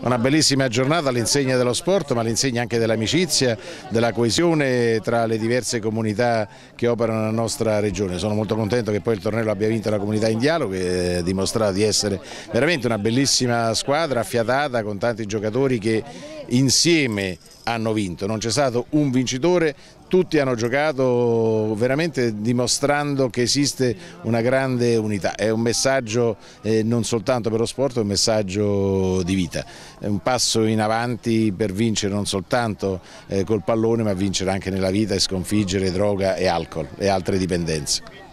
una bellissima giornata all'insegna dello sport ma all'insegna anche dell'amicizia, della coesione tra le diverse comunità che operano nella nostra regione. Sono molto contento che poi il torneo abbia vinto la comunità in dialogo che ha dimostrato di essere veramente una bellissima squadra affiatata con tanti giocatori che insieme hanno vinto, non c'è stato un vincitore, tutti hanno giocato veramente dimostrando che esiste una grande unità, è un messaggio eh, non soltanto per lo sport, è un messaggio di vita, è un passo in avanti per vincere non soltanto eh, col pallone ma vincere anche nella vita e sconfiggere droga e alcol e altre dipendenze.